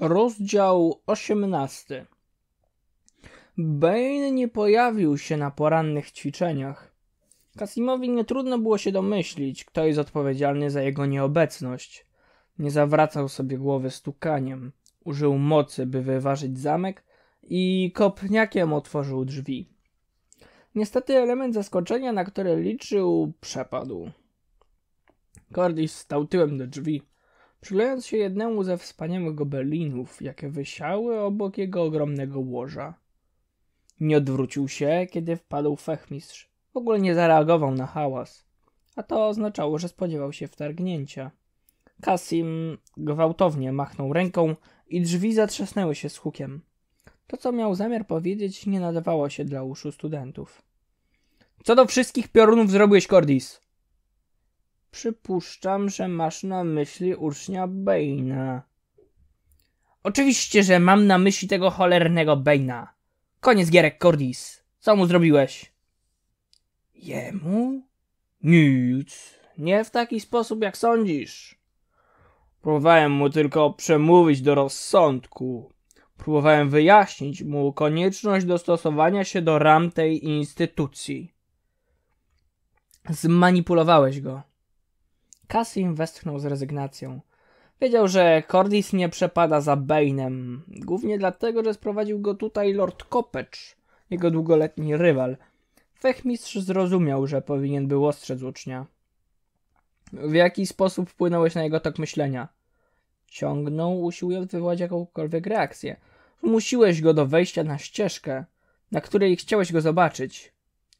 Rozdział 18. Bane nie pojawił się na porannych ćwiczeniach. Kasimowi nie trudno było się domyślić, kto jest odpowiedzialny za jego nieobecność. Nie zawracał sobie głowy stukaniem. Użył mocy, by wyważyć zamek i kopniakiem otworzył drzwi. Niestety element zaskoczenia, na który liczył, przepadł. Cordis stał tyłem do drzwi przyglądając się jednemu ze wspaniałych gobelinów, jakie wysiały obok jego ogromnego łoża. Nie odwrócił się, kiedy wpadł fechmistrz. W ogóle nie zareagował na hałas, a to oznaczało, że spodziewał się wtargnięcia. Kasim gwałtownie machnął ręką i drzwi zatrzasnęły się z hukiem. To, co miał zamiar powiedzieć, nie nadawało się dla uszu studentów. Co do wszystkich piorunów zrobiłeś, Cordis? Przypuszczam, że masz na myśli ucznia Bejna. Oczywiście, że mam na myśli tego cholernego Bejna. Koniec gierek, Cordis. Co mu zrobiłeś? Jemu? Nic. Nie w taki sposób, jak sądzisz. Próbowałem mu tylko przemówić do rozsądku. Próbowałem wyjaśnić mu konieczność dostosowania się do ram tej instytucji. Zmanipulowałeś go. Cassim westchnął z rezygnacją. Wiedział, że Cordis nie przepada za Bane'em, głównie dlatego, że sprowadził go tutaj Lord Kopecz, jego długoletni rywal. Fechmistrz zrozumiał, że powinien był ostrzec ucznia. W jaki sposób wpłynąłeś na jego tok myślenia? Ciągnął, usiłując wywołać jakąkolwiek reakcję. Zmusiłeś go do wejścia na ścieżkę, na której chciałeś go zobaczyć.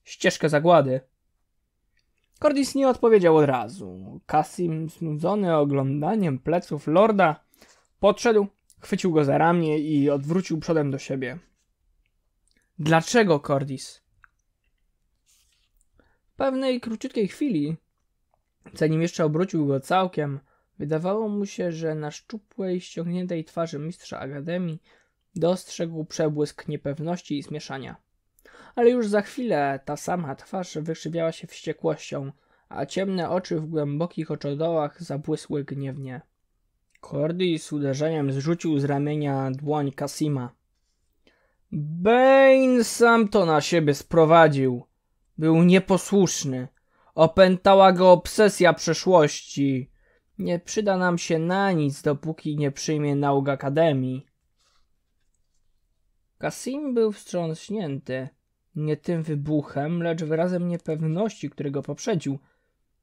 Ścieżkę zagłady. Cordis nie odpowiedział od razu. Kasim, znudzony oglądaniem pleców lorda, podszedł, chwycił go za ramię i odwrócił przodem do siebie. Dlaczego, Cordis? W pewnej króciutkiej chwili, zanim jeszcze obrócił go całkiem, wydawało mu się, że na szczupłej, ściągniętej twarzy mistrza Akademii dostrzegł przebłysk niepewności i zmieszania ale już za chwilę ta sama twarz wykrzywiała się wściekłością, a ciemne oczy w głębokich oczodołach zabłysły gniewnie. Kordy z uderzeniem zrzucił z ramienia dłoń Kasima. Bane sam to na siebie sprowadził. Był nieposłuszny. Opętała go obsesja przeszłości. Nie przyda nam się na nic, dopóki nie przyjmie nauk Akademii. Kasim był wstrząśnięty nie tym wybuchem, lecz wyrazem niepewności, który go poprzedził.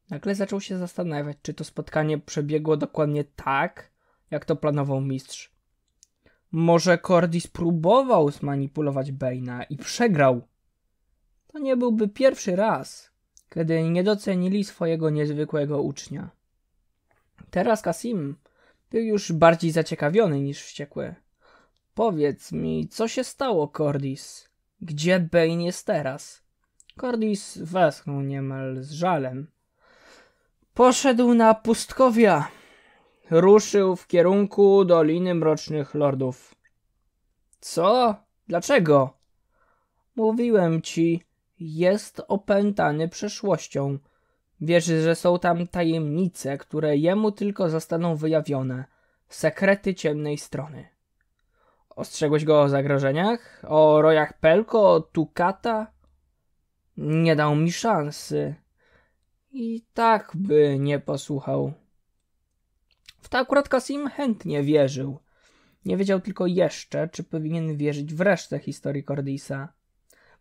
Nagle zaczął się zastanawiać, czy to spotkanie przebiegło dokładnie tak, jak to planował mistrz. Może Cordis próbował zmanipulować Bane'a i przegrał. To nie byłby pierwszy raz, kiedy nie docenili swojego niezwykłego ucznia. Teraz Kasim był już bardziej zaciekawiony niż wściekły. Powiedz mi, co się stało, Cordis? Gdzie Bane jest teraz? Cordis westchnął niemal z żalem. Poszedł na pustkowia. Ruszył w kierunku Doliny Mrocznych Lordów. Co? Dlaczego? Mówiłem ci, jest opętany przeszłością. Wierzy, że są tam tajemnice, które jemu tylko zostaną wyjawione. Sekrety ciemnej strony. Ostrzegłeś go o zagrożeniach? O rojach Pelko? O Tukata? Nie dał mi szansy. I tak by nie posłuchał. W to akurat Kasim chętnie wierzył. Nie wiedział tylko jeszcze, czy powinien wierzyć w resztę historii Cordisa.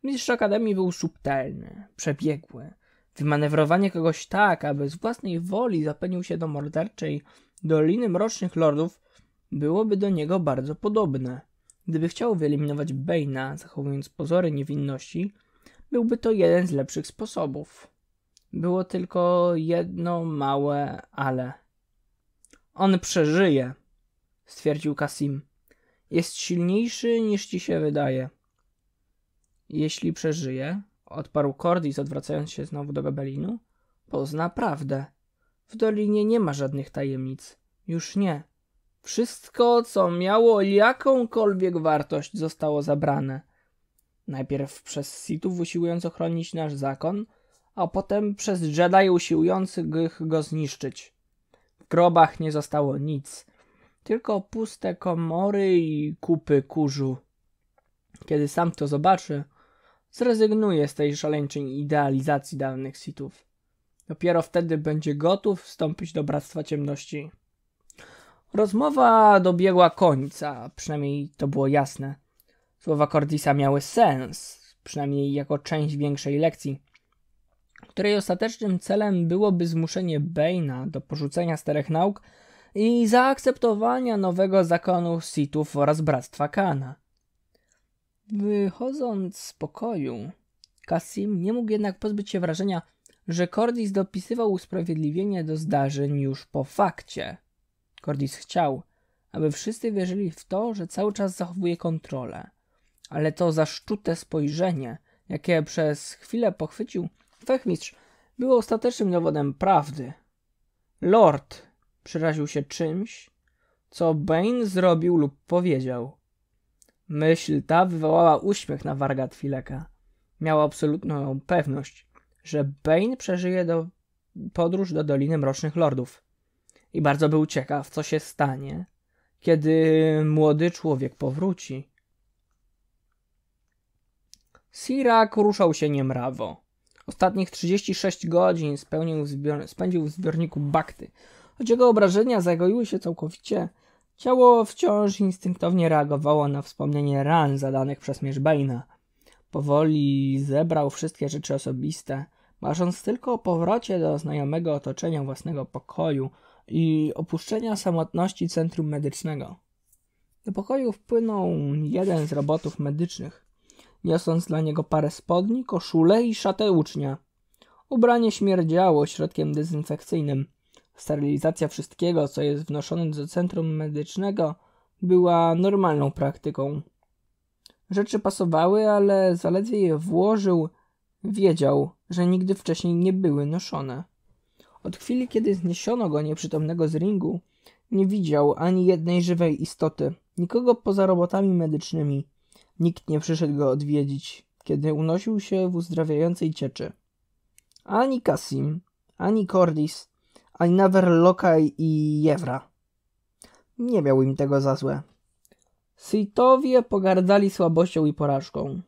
Mistrz Akademii był subtelny, przebiegły. Wymanewrowanie kogoś tak, aby z własnej woli zapenił się do morderczej Doliny Mrocznych Lordów byłoby do niego bardzo podobne. Gdyby chciał wyeliminować Bane'a, zachowując pozory niewinności, byłby to jeden z lepszych sposobów. Było tylko jedno małe ale. On przeżyje, stwierdził Kasim. Jest silniejszy niż ci się wydaje. Jeśli przeżyje, odparł Cordis, odwracając się znowu do Gabelinu, pozna prawdę. W dolinie nie ma żadnych tajemnic. Już nie. Wszystko, co miało jakąkolwiek wartość, zostało zabrane. Najpierw przez Sithów usiłując ochronić nasz zakon, a potem przez Jedi usiłujących go zniszczyć. W grobach nie zostało nic, tylko puste komory i kupy kurzu. Kiedy sam to zobaczy, zrezygnuje z tej szaleńczej idealizacji dawnych Sithów. Dopiero wtedy będzie gotów wstąpić do Bractwa Ciemności. Rozmowa dobiegła końca, przynajmniej to było jasne. Słowa Cordisa miały sens, przynajmniej jako część większej lekcji, której ostatecznym celem byłoby zmuszenie Bane'a do porzucenia starych nauk i zaakceptowania nowego zakonu Sithów oraz Bractwa Kana. Wychodząc z pokoju, Kasim nie mógł jednak pozbyć się wrażenia, że Cordis dopisywał usprawiedliwienie do zdarzeń już po fakcie – Cordis chciał, aby wszyscy wierzyli w to, że cały czas zachowuje kontrolę. Ale to zaszczute spojrzenie, jakie przez chwilę pochwycił fechmistrz, było ostatecznym dowodem prawdy. Lord przeraził się czymś, co Bane zrobił lub powiedział. Myśl ta wywołała uśmiech na wargat Fileka. Miał absolutną pewność, że Bane przeżyje do podróż do Doliny Mrocznych Lordów i bardzo był ciekaw, co się stanie, kiedy młody człowiek powróci. Sirak ruszał się niemrawo. Ostatnich 36 godzin spełnił w zbior- spędził w zbiorniku bakty. Choć jego obrażenia zagoiły się całkowicie, ciało wciąż instynktownie reagowało na wspomnienie ran zadanych przez Mierzbejna. Powoli zebrał wszystkie rzeczy osobiste, marząc tylko o powrocie do znajomego otoczenia własnego pokoju – i opuszczenia samotności centrum medycznego. Do pokoju wpłynął jeden z robotów medycznych, niosąc dla niego parę spodni, koszule i szatę ucznia. Ubranie śmierdziało środkiem dezynfekcyjnym. Sterylizacja wszystkiego, co jest wnoszone do centrum medycznego, była normalną praktyką. Rzeczy pasowały, ale zaledwie je włożył, wiedział, że nigdy wcześniej nie były noszone. Od chwili, kiedy zniesiono go nieprzytomnego z ringu, nie widział ani jednej żywej istoty, nikogo poza robotami medycznymi. Nikt nie przyszedł go odwiedzić, kiedy unosił się w uzdrawiającej cieczy. Ani Kasim, ani Cordis, ani nawet Lokaj i Jewra. Nie miał im tego za złe. Sitowie pogardzali słabością i porażką.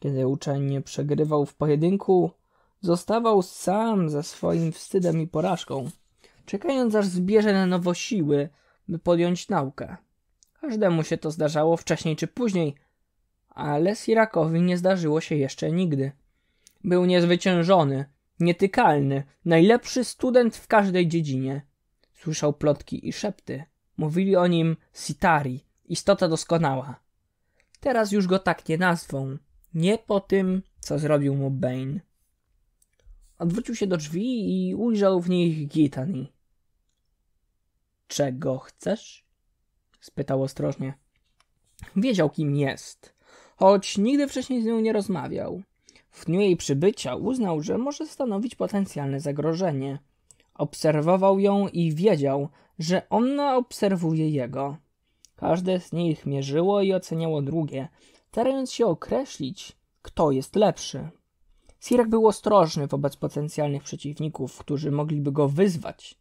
Kiedy uczeń przegrywał w pojedynku, Zostawał sam ze swoim wstydem i porażką, czekając aż zbierze na nowo siły, by podjąć naukę. Każdemu się to zdarzało wcześniej czy później, ale Sirakowi nie zdarzyło się jeszcze nigdy. Był niezwyciężony, nietykalny, najlepszy student w każdej dziedzinie. Słyszał plotki i szepty. Mówili o nim Sitari, istota doskonała. Teraz już go tak nie nazwą. Nie po tym, co zrobił mu Bane. Odwrócił się do drzwi i ujrzał w nich Gitani. Czego chcesz? spytał ostrożnie. Wiedział, kim jest, choć nigdy wcześniej z nią nie rozmawiał. W dniu jej przybycia uznał, że może stanowić potencjalne zagrożenie. Obserwował ją i wiedział, że ona obserwuje jego. Każde z nich mierzyło i oceniało drugie, starając się określić, kto jest lepszy. Sirek był ostrożny wobec potencjalnych przeciwników, którzy mogliby go wyzwać.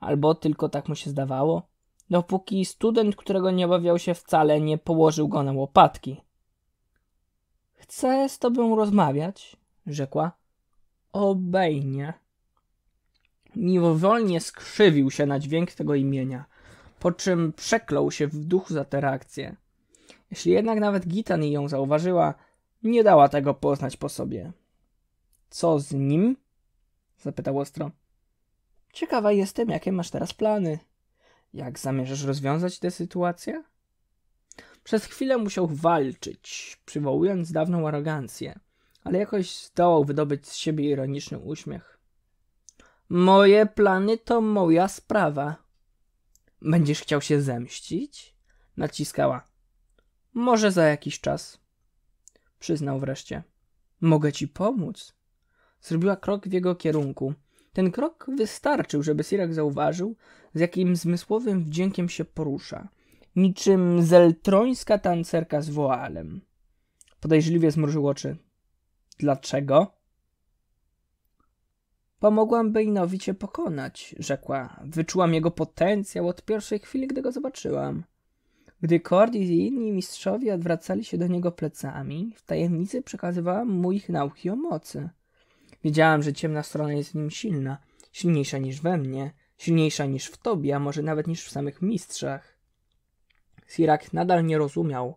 Albo tylko tak mu się zdawało, dopóki student, którego nie obawiał się wcale, nie położył go na łopatki. Chcę z tobą rozmawiać, rzekła. Obejnie. Mimowolnie skrzywił się na dźwięk tego imienia, po czym przeklął się w duchu za tę reakcję. Jeśli jednak nawet Gitan ją zauważyła, nie dała tego poznać po sobie. Co z nim? zapytał ostro. Ciekawa jestem, jakie masz teraz plany. Jak zamierzasz rozwiązać tę sytuację? Przez chwilę musiał walczyć, przywołując dawną arogancję, ale jakoś zdołał wydobyć z siebie ironiczny uśmiech. Moje plany to moja sprawa. Będziesz chciał się zemścić? Naciskała. Może za jakiś czas. Przyznał wreszcie. Mogę ci pomóc. Zrobiła krok w jego kierunku. Ten krok wystarczył, żeby Sirak zauważył, z jakim zmysłowym wdziękiem się porusza. Niczym zeltrońska tancerka z woalem. Podejrzliwie zmrużył oczy. Dlaczego? Pomogłam Bejnowi cię pokonać, rzekła. Wyczułam jego potencjał od pierwszej chwili, gdy go zobaczyłam. Gdy Cordy i inni mistrzowie odwracali się do niego plecami, w tajemnicy przekazywałam mu ich nauki o mocy – Wiedziałam, że ciemna strona jest w nim silna, silniejsza niż we mnie, silniejsza niż w tobie, a może nawet niż w samych mistrzach. Sirak nadal nie rozumiał,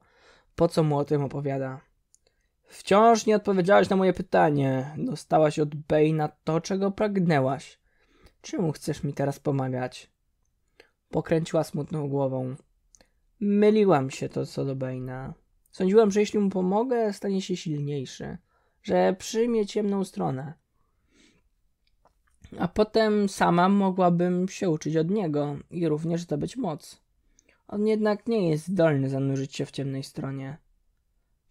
po co mu o tym opowiada. Wciąż nie odpowiedziałaś na moje pytanie. Dostałaś od Bejna to, czego pragnęłaś. Czemu chcesz mi teraz pomagać? Pokręciła smutną głową. Myliłam się to co do Bejna. Sądziłam, że jeśli mu pomogę, stanie się silniejszy, że przyjmie ciemną stronę a potem sama mogłabym się uczyć od niego i również zdobyć moc. On jednak nie jest zdolny zanurzyć się w ciemnej stronie.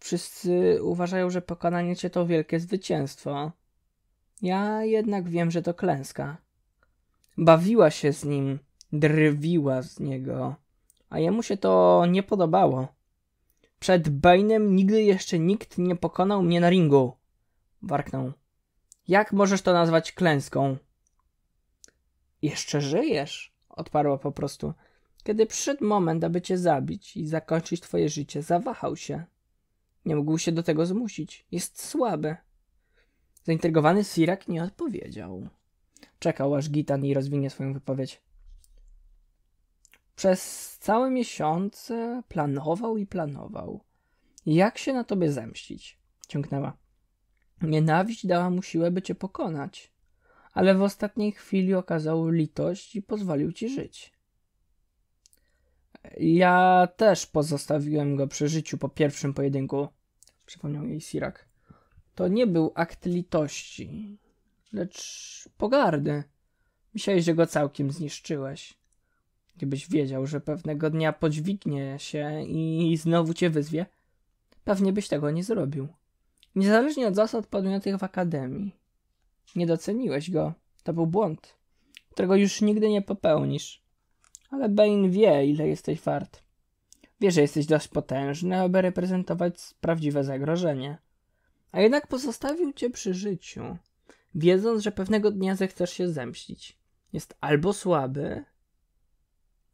Wszyscy uważają, że pokonanie cię to wielkie zwycięstwo. Ja jednak wiem, że to klęska. Bawiła się z nim, drwiła z niego, a jemu się to nie podobało. Przed Bainem nigdy jeszcze nikt nie pokonał mnie na ringu. Warknął. Jak możesz to nazwać klęską? Jeszcze żyjesz, odparła po prostu. Kiedy przyszedł moment, aby cię zabić i zakończyć twoje życie, zawahał się. Nie mógł się do tego zmusić. Jest słaby. Zaintrygowany Sirak nie odpowiedział. Czekał, aż Gitan i rozwinie swoją wypowiedź. Przez całe miesiące planował i planował. Jak się na tobie zemścić? Ciągnęła. Nienawiść dała mu siłę, by cię pokonać ale w ostatniej chwili okazał litość i pozwolił ci żyć. Ja też pozostawiłem go przy życiu po pierwszym pojedynku, przypomniał jej Sirak. To nie był akt litości, lecz pogardy. Myślałeś, że go całkiem zniszczyłeś. Gdybyś wiedział, że pewnego dnia podźwignie się i znowu cię wyzwie, pewnie byś tego nie zrobił. Niezależnie od zasad podmiotych w akademii. Nie doceniłeś go. To był błąd, którego już nigdy nie popełnisz. Ale Bane wie, ile jesteś wart. Wie, że jesteś dość potężny, aby reprezentować prawdziwe zagrożenie. A jednak pozostawił cię przy życiu, wiedząc, że pewnego dnia zechcesz się zemścić. Jest albo słaby,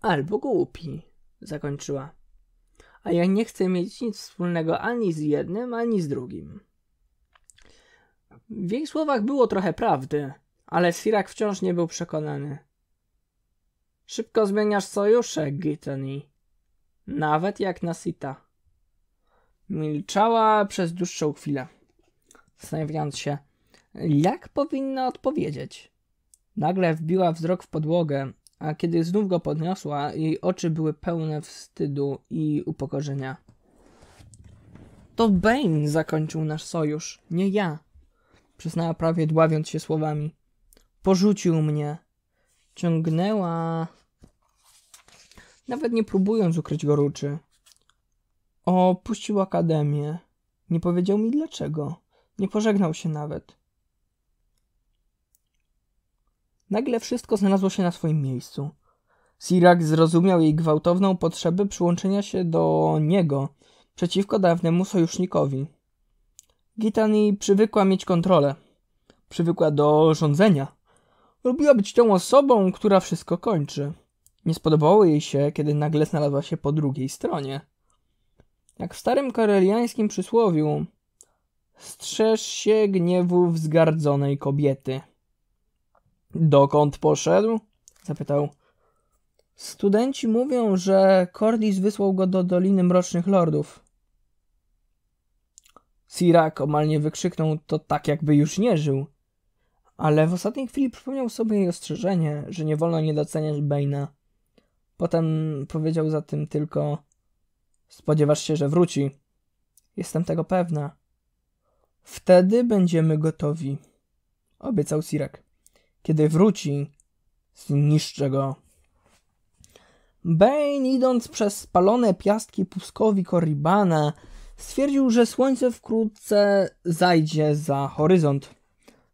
albo głupi, zakończyła. A ja nie chcę mieć nic wspólnego ani z jednym, ani z drugim. W jej słowach było trochę prawdy, ale Sirak wciąż nie był przekonany. Szybko zmieniasz sojusze, Gitani. Nawet jak Nasita. Milczała przez dłuższą chwilę, zastanawiając się, jak powinna odpowiedzieć. Nagle wbiła wzrok w podłogę, a kiedy znów go podniosła, jej oczy były pełne wstydu i upokorzenia. To Bane zakończył nasz sojusz, nie ja przyznała prawie dławiąc się słowami. Porzucił mnie. Ciągnęła. Nawet nie próbując ukryć goruczy. Opuścił akademię. Nie powiedział mi dlaczego. Nie pożegnał się nawet. Nagle wszystko znalazło się na swoim miejscu. Sirak zrozumiał jej gwałtowną potrzebę przyłączenia się do niego przeciwko dawnemu sojusznikowi. Gitani przywykła mieć kontrolę. Przywykła do rządzenia. Lubiła być tą osobą, która wszystko kończy. Nie spodobało jej się, kiedy nagle znalazła się po drugiej stronie. Jak w starym kareliańskim przysłowiu, strzeż się gniewu wzgardzonej kobiety. Dokąd poszedł? zapytał. Studenci mówią, że Cordis wysłał go do Doliny Mrocznych Lordów. Sirak omalnie wykrzyknął to tak, jakby już nie żył. Ale w ostatniej chwili przypomniał sobie jej ostrzeżenie, że nie wolno niedoceniać Bane'a. Potem powiedział za tym tylko: Spodziewasz się, że wróci. Jestem tego pewna. Wtedy będziemy gotowi, obiecał Sirak. Kiedy wróci, zniszczę go. Bane idąc przez spalone piastki puskowi Koribana, Stwierdził, że słońce wkrótce zajdzie za horyzont.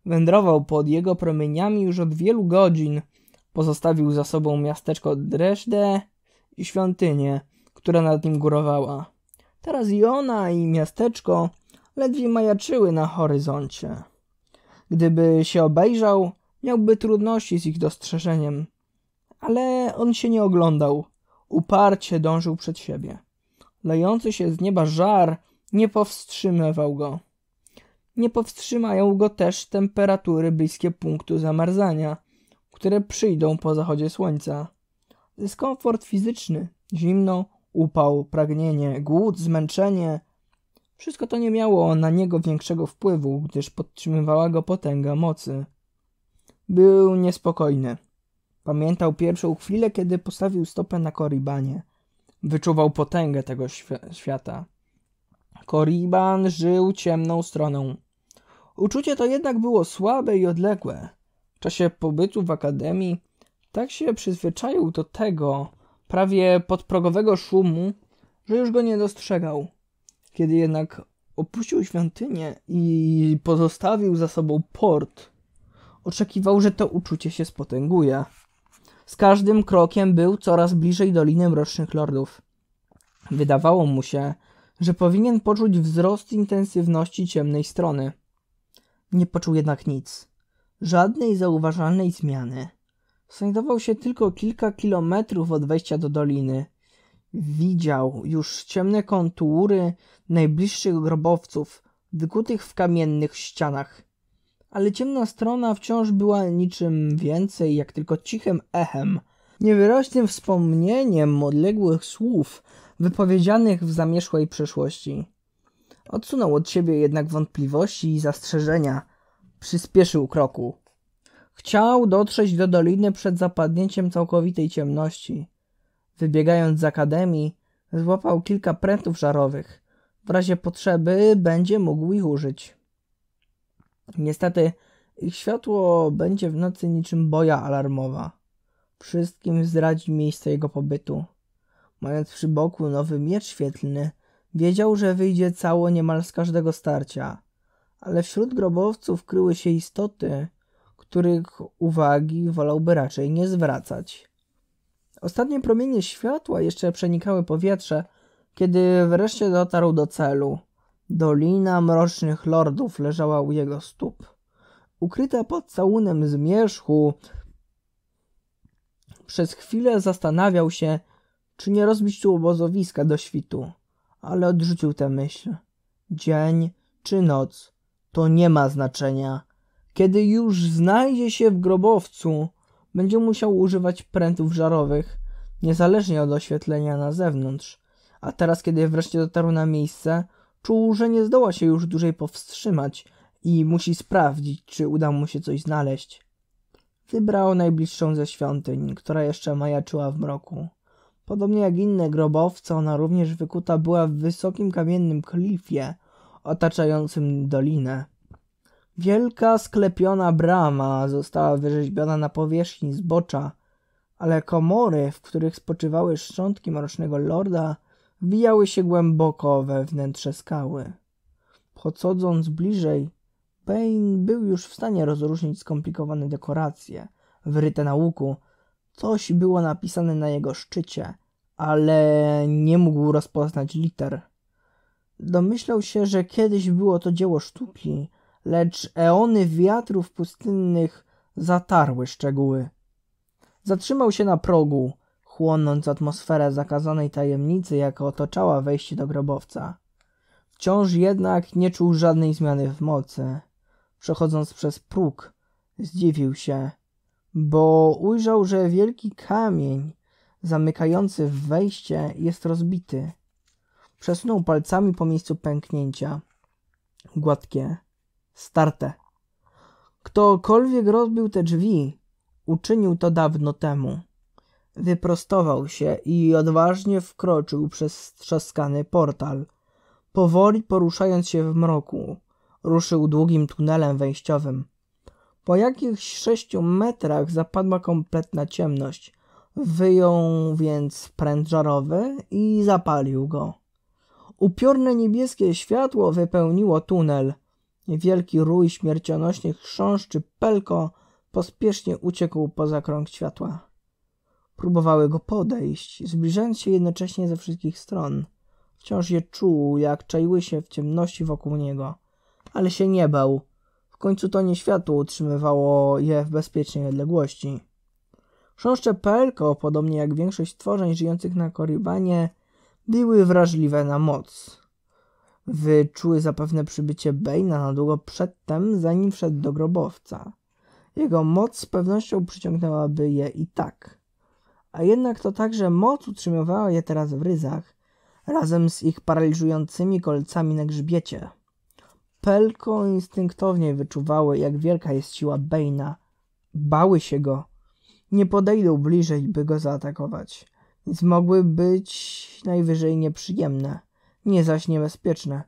Wędrował pod jego promieniami już od wielu godzin. Pozostawił za sobą miasteczko Dreszde i świątynię, która nad nim górowała. Teraz i ona, i miasteczko ledwie majaczyły na horyzoncie. Gdyby się obejrzał, miałby trudności z ich dostrzeżeniem. Ale on się nie oglądał. Uparcie dążył przed siebie. Lejący się z nieba żar nie powstrzymywał go. Nie powstrzymają go też temperatury bliskie punktu zamarzania, które przyjdą po zachodzie słońca. Dyskomfort fizyczny, zimno, upał, pragnienie, głód, zmęczenie wszystko to nie miało na niego większego wpływu, gdyż podtrzymywała go potęga mocy. Był niespokojny. Pamiętał pierwszą chwilę, kiedy postawił stopę na koribanie. Wyczuwał potęgę tego świ świata. Koriban żył ciemną stroną. Uczucie to jednak było słabe i odległe. W czasie pobytu w akademii tak się przyzwyczaił do tego prawie podprogowego szumu, że już go nie dostrzegał. Kiedy jednak opuścił świątynię i pozostawił za sobą port, oczekiwał, że to uczucie się spotęguje. Z każdym krokiem był coraz bliżej Doliny Mrocznych Lordów. Wydawało mu się, że powinien poczuć wzrost intensywności ciemnej strony. Nie poczuł jednak nic. Żadnej zauważalnej zmiany. Znajdował się tylko kilka kilometrów od wejścia do doliny. Widział już ciemne kontury najbliższych grobowców, wykutych w kamiennych ścianach ale ciemna strona wciąż była niczym więcej jak tylko cichym echem, niewyraźnym wspomnieniem odległych słów wypowiedzianych w zamierzchłej przeszłości. Odsunął od siebie jednak wątpliwości i zastrzeżenia. Przyspieszył kroku. Chciał dotrzeć do doliny przed zapadnięciem całkowitej ciemności. Wybiegając z akademii, złapał kilka prętów żarowych. W razie potrzeby będzie mógł ich użyć. Niestety, ich światło będzie w nocy niczym boja alarmowa. Wszystkim zdradzi miejsce jego pobytu. Mając przy boku nowy miecz świetlny, wiedział, że wyjdzie cało niemal z każdego starcia. Ale wśród grobowców kryły się istoty, których uwagi wolałby raczej nie zwracać. Ostatnie promienie światła jeszcze przenikały powietrze, kiedy wreszcie dotarł do celu – Dolina Mrocznych Lordów leżała u jego stóp. Ukryta pod całunem zmierzchu, przez chwilę zastanawiał się, czy nie rozbić tu obozowiska do świtu, ale odrzucił tę myśl. Dzień czy noc, to nie ma znaczenia. Kiedy już znajdzie się w grobowcu, będzie musiał używać prętów żarowych, niezależnie od oświetlenia na zewnątrz. A teraz, kiedy wreszcie dotarł na miejsce, Czuł, że nie zdoła się już dłużej powstrzymać i musi sprawdzić, czy uda mu się coś znaleźć. Wybrał najbliższą ze świątyń, która jeszcze majaczyła w mroku. Podobnie jak inne grobowce, ona również wykuta była w wysokim kamiennym klifie otaczającym dolinę. Wielka sklepiona brama została wyrzeźbiona na powierzchni zbocza, ale komory, w których spoczywały szczątki mrocznego lorda, wbijały się głęboko we wnętrze skały. Podchodząc bliżej, Payne był już w stanie rozróżnić skomplikowane dekoracje, wyryte na łuku. Coś było napisane na jego szczycie, ale nie mógł rozpoznać liter. Domyślał się, że kiedyś było to dzieło sztuki, lecz eony wiatrów pustynnych zatarły szczegóły. Zatrzymał się na progu, chłonąc atmosferę zakazanej tajemnicy, jaka otaczała wejście do grobowca. Wciąż jednak nie czuł żadnej zmiany w mocy. Przechodząc przez próg, zdziwił się, bo ujrzał, że wielki kamień zamykający wejście jest rozbity. Przesunął palcami po miejscu pęknięcia. Gładkie, starte. Ktokolwiek rozbił te drzwi, uczynił to dawno temu. Wyprostował się i odważnie wkroczył przez strzaskany portal. Powoli poruszając się w mroku, ruszył długim tunelem wejściowym. Po jakichś sześciu metrach zapadła kompletna ciemność. Wyjął więc pręt żarowy i zapalił go. Upiorne niebieskie światło wypełniło tunel. Wielki rój śmiercionośnych chrząszczy Pelko pospiesznie uciekł poza krąg światła. Próbowały go podejść, zbliżając się jednocześnie ze wszystkich stron. Wciąż je czuł, jak czaiły się w ciemności wokół niego. Ale się nie bał. W końcu to nie światło utrzymywało je w bezpiecznej odległości. Chrząszcze Pelko, podobnie jak większość stworzeń żyjących na Korybanie, były wrażliwe na moc. Wyczuły zapewne przybycie Bejna na długo przedtem, zanim wszedł do grobowca. Jego moc z pewnością przyciągnęłaby je i tak a jednak to także moc utrzymywała je teraz w ryzach, razem z ich paraliżującymi kolcami na grzbiecie. Pelko instynktownie wyczuwały, jak wielka jest siła Bejna. Bały się go. Nie podejdą bliżej, by go zaatakować, więc mogły być najwyżej nieprzyjemne, nie zaś niebezpieczne.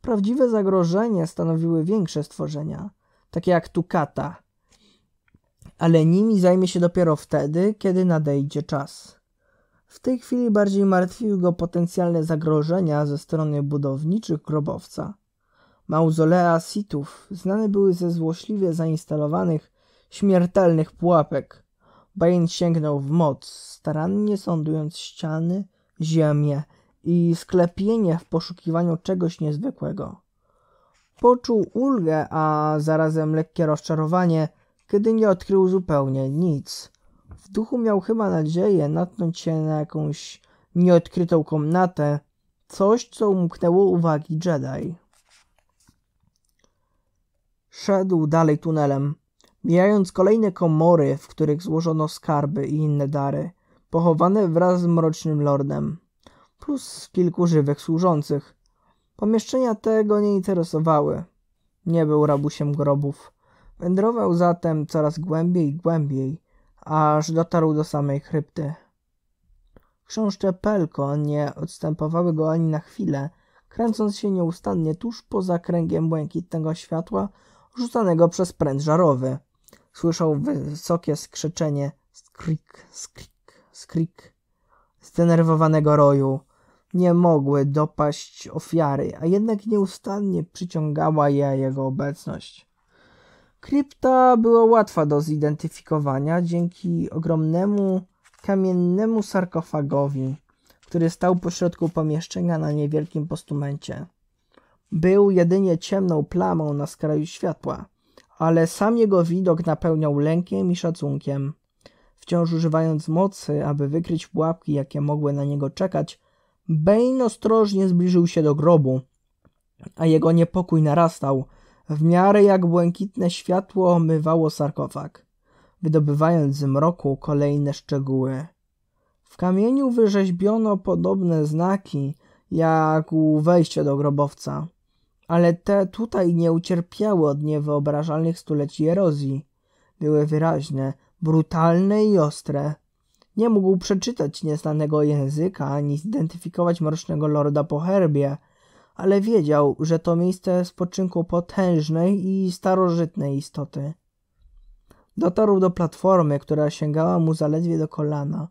Prawdziwe zagrożenie stanowiły większe stworzenia, takie jak Tukata, ale nimi zajmie się dopiero wtedy, kiedy nadejdzie czas. W tej chwili bardziej martwiły go potencjalne zagrożenia ze strony budowniczych grobowca. Mauzolea Sitów znane były ze złośliwie zainstalowanych śmiertelnych pułapek. Bain sięgnął w moc, starannie sondując ściany, ziemię i sklepienie w poszukiwaniu czegoś niezwykłego. Poczuł ulgę, a zarazem lekkie rozczarowanie – kiedy nie odkrył zupełnie nic. W duchu miał chyba nadzieję natknąć się na jakąś nieodkrytą komnatę, coś, co umknęło uwagi Jedi. Szedł dalej tunelem, mijając kolejne komory, w których złożono skarby i inne dary, pochowane wraz z mrocznym lordem, plus kilku żywych służących. Pomieszczenia tego nie interesowały. Nie był rabusiem grobów. Wędrował zatem coraz głębiej i głębiej, aż dotarł do samej krypty. Książce Pelko nie odstępowały go ani na chwilę, kręcąc się nieustannie tuż poza kręgiem błękitnego światła rzucanego przez pręt żarowy. Słyszał wysokie skrzeczenie skrik, skrik, skrik zdenerwowanego roju. Nie mogły dopaść ofiary, a jednak nieustannie przyciągała je jego obecność. Krypta była łatwa do zidentyfikowania dzięki ogromnemu kamiennemu sarkofagowi, który stał pośrodku pomieszczenia na niewielkim postumencie. Był jedynie ciemną plamą na skraju światła, ale sam jego widok napełniał lękiem i szacunkiem. Wciąż używając mocy, aby wykryć pułapki, jakie mogły na niego czekać, Bane ostrożnie zbliżył się do grobu, a jego niepokój narastał – w miarę jak błękitne światło omywało sarkofag, wydobywając z mroku kolejne szczegóły. W kamieniu wyrzeźbiono podobne znaki jak u wejścia do grobowca, ale te tutaj nie ucierpiały od niewyobrażalnych stuleci erozji. Były wyraźne, brutalne i ostre. Nie mógł przeczytać nieznanego języka ani zidentyfikować mrocznego lorda po herbie – ale wiedział, że to miejsce spoczynku potężnej i starożytnej istoty. Dotarł do platformy, która sięgała mu zaledwie do kolana.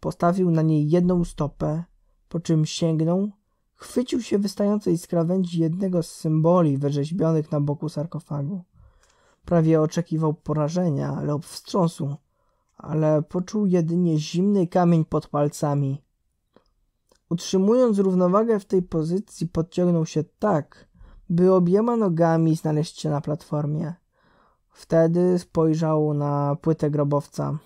Postawił na niej jedną stopę, po czym sięgnął, chwycił się wystającej z krawędzi jednego z symboli wyrzeźbionych na boku sarkofagu. Prawie oczekiwał porażenia lub wstrząsu, ale poczuł jedynie zimny kamień pod palcami – Utrzymując równowagę w tej pozycji, podciągnął się tak, by obiema nogami znaleźć się na platformie. Wtedy spojrzał na płytę grobowca.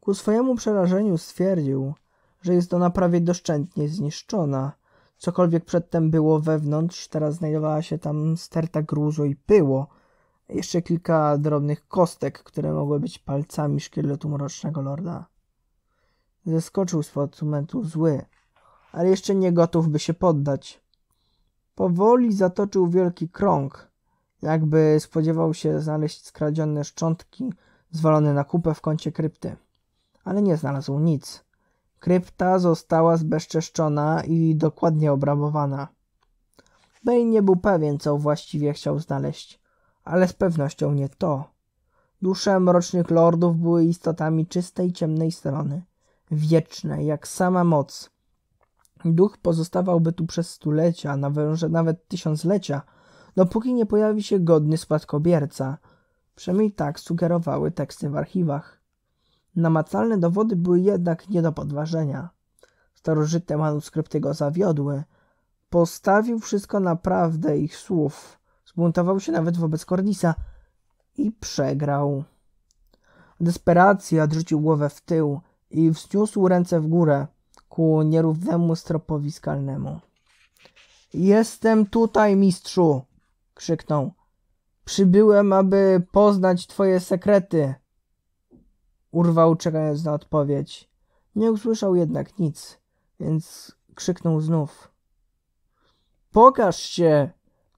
Ku swojemu przerażeniu stwierdził, że jest ona prawie doszczętnie zniszczona. Cokolwiek przedtem było wewnątrz, teraz znajdowała się tam sterta gruzu i pyło. Jeszcze kilka drobnych kostek, które mogły być palcami szkieletu Mrocznego Lorda. Zeskoczył z fortumentu zły, ale jeszcze nie gotów, by się poddać. Powoli zatoczył wielki krąg, jakby spodziewał się znaleźć skradzione szczątki zwalone na kupę w kącie krypty. Ale nie znalazł nic. Krypta została zbezczeszczona i dokładnie obrabowana. Bane nie był pewien, co właściwie chciał znaleźć, ale z pewnością nie to. Dusze mrocznych lordów były istotami czystej, ciemnej strony wieczne, jak sama moc. Duch pozostawałby tu przez stulecia, na nawet tysiąclecia, dopóki nie pojawi się godny spadkobierca. Przynajmniej tak sugerowały teksty w archiwach. Namacalne dowody były jednak nie do podważenia. Starożytne manuskrypty go zawiodły. Postawił wszystko na ich słów. Zbuntował się nawet wobec Kordisa i przegrał. Desperacja odrzucił głowę w tył i wzniósł ręce w górę ku nierównemu stropowi skalnemu. Jestem tutaj, mistrzu! krzyknął. Przybyłem, aby poznać twoje sekrety. Urwał, czekając na odpowiedź. Nie usłyszał jednak nic, więc krzyknął znów. Pokaż się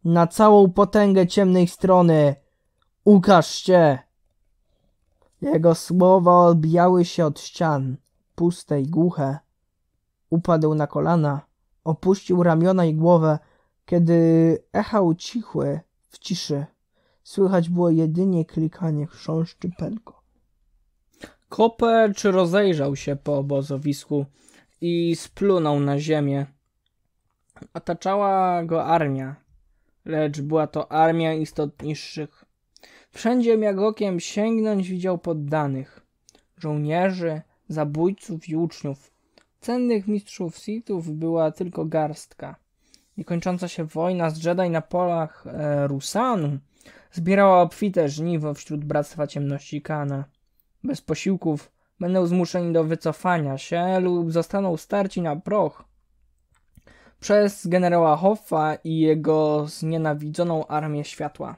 na całą potęgę ciemnej strony! Ukaż się! Jego słowa odbijały się od ścian, puste i głuche. Upadł na kolana, opuścił ramiona i głowę, kiedy echa ucichły w ciszy. Słychać było jedynie klikanie chrząszczy pelko. Kopecz rozejrzał się po obozowisku i splunął na ziemię. Otaczała go armia, lecz była to armia istot niższych. Wszędzie jak okiem sięgnąć widział poddanych, żołnierzy, zabójców i uczniów. Cennych mistrzów Sithów była tylko garstka. Niekończąca się wojna z Jedi na polach e, Rusanu zbierała obfite żniwo wśród Bractwa Ciemności Kana. Bez posiłków będą zmuszeni do wycofania się lub zostaną starci na proch przez generała Hoffa i jego znienawidzoną Armię Światła.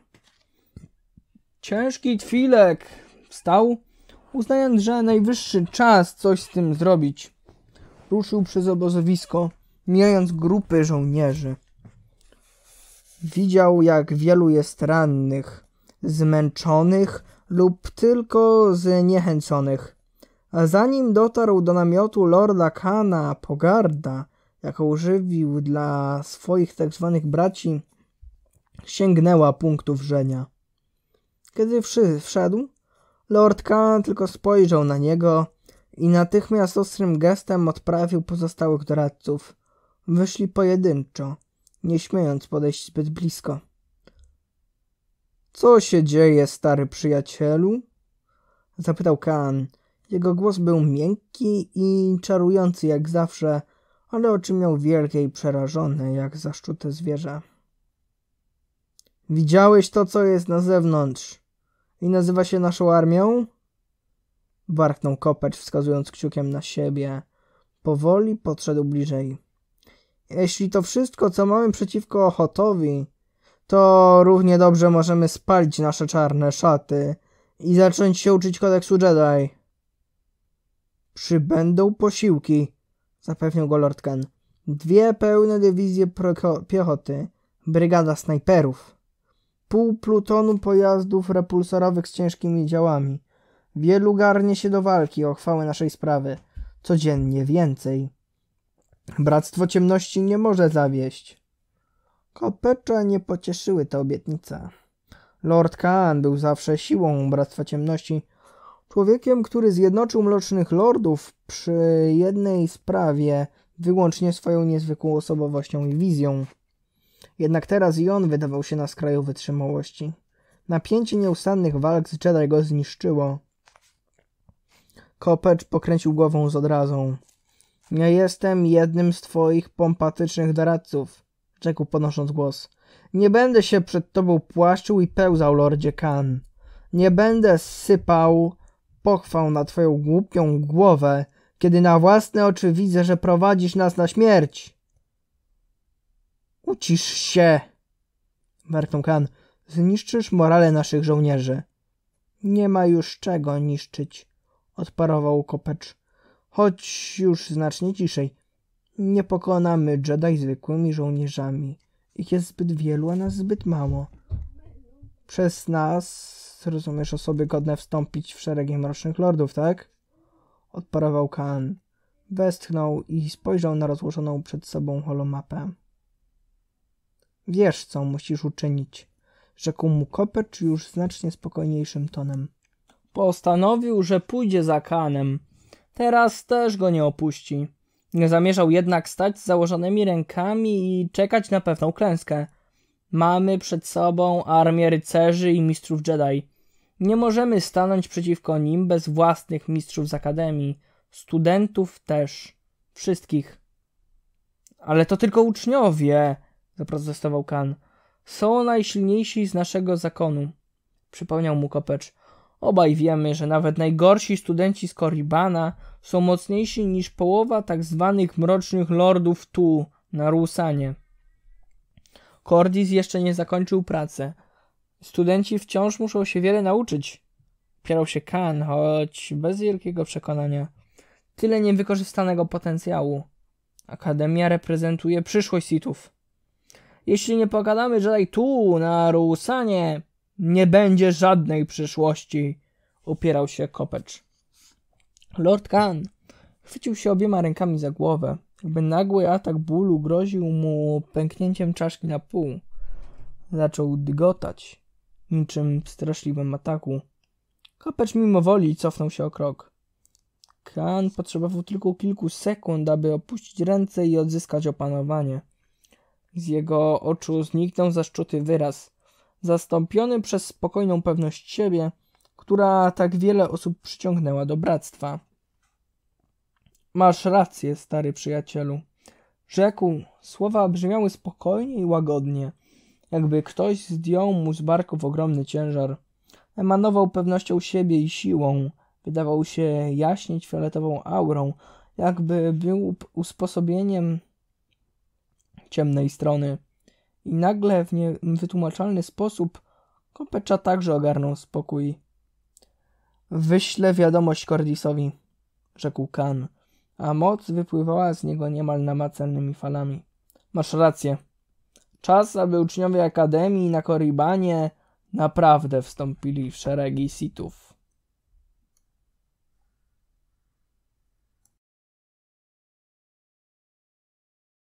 Ciężki twilek wstał, uznając, że najwyższy czas coś z tym zrobić. Ruszył przez obozowisko, mijając grupy żołnierzy. Widział, jak wielu jest rannych, zmęczonych lub tylko zniechęconych. A zanim dotarł do namiotu lorda Kana Pogarda, jaką żywił dla swoich tzw. Tak braci, sięgnęła punktu wrzenia. Kiedy wszedł, Lord Khan tylko spojrzał na niego i natychmiast ostrym gestem odprawił pozostałych doradców. Wyszli pojedynczo, nie śmiejąc podejść zbyt blisko. Co się dzieje, stary przyjacielu? zapytał Khan. Jego głos był miękki i czarujący jak zawsze, ale oczy miał wielkie i przerażone, jak zaszczute zwierzę. Widziałeś to, co jest na zewnątrz. I nazywa się naszą armią? Warknął kopecz, wskazując kciukiem na siebie. Powoli podszedł bliżej. Jeśli to wszystko, co mamy przeciwko Ochotowi, to równie dobrze możemy spalić nasze czarne szaty i zacząć się uczyć kodeksu Jedi. Przybędą posiłki, zapewnił go Lord Ken. Dwie pełne dywizje piechoty, brygada snajperów pół plutonu pojazdów repulsorowych z ciężkimi działami. Wielu garnie się do walki o chwałę naszej sprawy. Codziennie więcej. Bractwo ciemności nie może zawieść. Kopecza nie pocieszyły te obietnice. Lord Kaan był zawsze siłą Bractwa Ciemności, człowiekiem, który zjednoczył Mrocznych Lordów przy jednej sprawie, wyłącznie swoją niezwykłą osobowością i wizją. Jednak teraz i on wydawał się na skraju wytrzymałości. Napięcie nieustannych walk z Jedi go zniszczyło. Kopecz pokręcił głową z odrazą. Nie jestem jednym z twoich pompatycznych doradców, rzekł podnosząc głos. Nie będę się przed tobą płaszczył i pełzał, lordzie Kan. Nie będę sypał pochwał na twoją głupią głowę, kiedy na własne oczy widzę, że prowadzisz nas na śmierć. Ucisz się! Warknął Kan. Zniszczysz morale naszych żołnierzy. Nie ma już czego niszczyć, odparował kopecz. Choć już znacznie ciszej. Nie pokonamy Jedi zwykłymi żołnierzami. Ich jest zbyt wielu, a nas zbyt mało. Przez nas rozumiesz osoby godne wstąpić w szeregi mrocznych lordów, tak? Odparował Kan. Westchnął i spojrzał na rozłożoną przed sobą holomapę. Wiesz, co musisz uczynić, rzekł mu Kopecz już znacznie spokojniejszym tonem. Postanowił, że pójdzie za Kanem. Teraz też go nie opuści. Nie zamierzał jednak stać z założonymi rękami i czekać na pewną klęskę. Mamy przed sobą armię rycerzy i mistrzów Jedi. Nie możemy stanąć przeciwko nim bez własnych mistrzów z akademii, studentów też, wszystkich. Ale to tylko uczniowie, zaprotestował Kan. Są najsilniejsi z naszego zakonu, przypomniał mu kopecz. Obaj wiemy, że nawet najgorsi studenci z Koribana są mocniejsi niż połowa tak zwanych mrocznych lordów tu, na Rusanie. Cordis jeszcze nie zakończył pracy. Studenci wciąż muszą się wiele nauczyć. Pierał się Kan, choć bez wielkiego przekonania. Tyle niewykorzystanego potencjału. Akademia reprezentuje przyszłość Sithów. Jeśli nie pogadamy Jedi tu, na Rusanie, nie będzie żadnej przyszłości, upierał się kopecz. Lord Khan chwycił się obiema rękami za głowę, jakby nagły atak bólu groził mu pęknięciem czaszki na pół. Zaczął dygotać, niczym w straszliwym ataku. Kopecz mimo woli cofnął się o krok. Khan potrzebował tylko kilku sekund, aby opuścić ręce i odzyskać opanowanie. Z jego oczu zniknął zaszczuty wyraz, zastąpiony przez spokojną pewność siebie, która tak wiele osób przyciągnęła do bractwa. Masz rację, stary przyjacielu, rzekł. Słowa brzmiały spokojnie i łagodnie, jakby ktoś zdjął mu z barków ogromny ciężar. Emanował pewnością siebie i siłą, wydawał się jaśnieć fioletową aurą, jakby był usposobieniem ciemnej strony. I nagle w niewytłumaczalny sposób Kopecza także ogarnął spokój. Wyślę wiadomość Cordisowi, rzekł Kan, a moc wypływała z niego niemal namacalnymi falami. Masz rację. Czas, aby uczniowie Akademii na Koribanie naprawdę wstąpili w szeregi sitów.